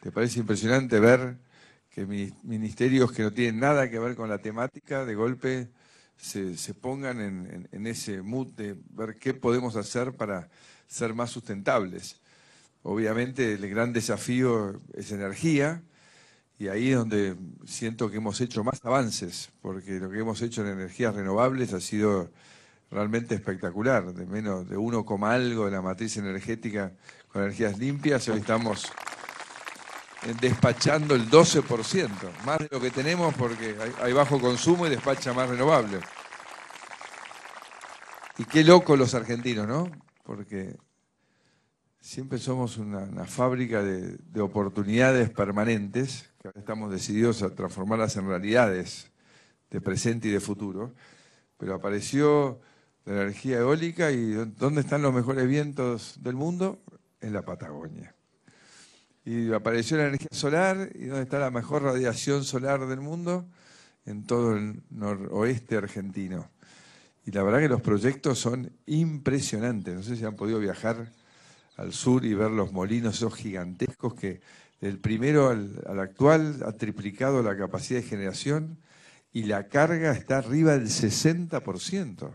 ¿Te parece impresionante ver que ministerios que no tienen nada que ver con la temática de golpe se, se pongan en, ese mood de ver qué podemos hacer para ser más sustentables? Obviamente el gran desafío es energía y ahí es donde siento que hemos hecho más avances, porque lo que hemos hecho en energías renovables ha sido realmente espectacular, de menos de uno coma algo de la matriz energética con energías limpias, hoy estamos eh, despachando el 12%, más de lo que tenemos porque hay, bajo consumo y despacha más renovable. Y qué locos los argentinos, ¿no? Porque siempre somos una, fábrica de, de, oportunidades permanentes, que estamos decididos a transformarlas en realidades de presente y de futuro, pero apareció la energía eólica y ¿dónde están los mejores vientos del mundo? En la Patagonia. Y apareció la energía solar, y donde está la mejor radiación solar del mundo, en todo el noroeste argentino. Y la verdad que los proyectos son impresionantes. No sé si han podido viajar al sur y ver los molinos esos gigantescos que del primero al, al actual ha triplicado la capacidad de generación y la carga está arriba del 60%.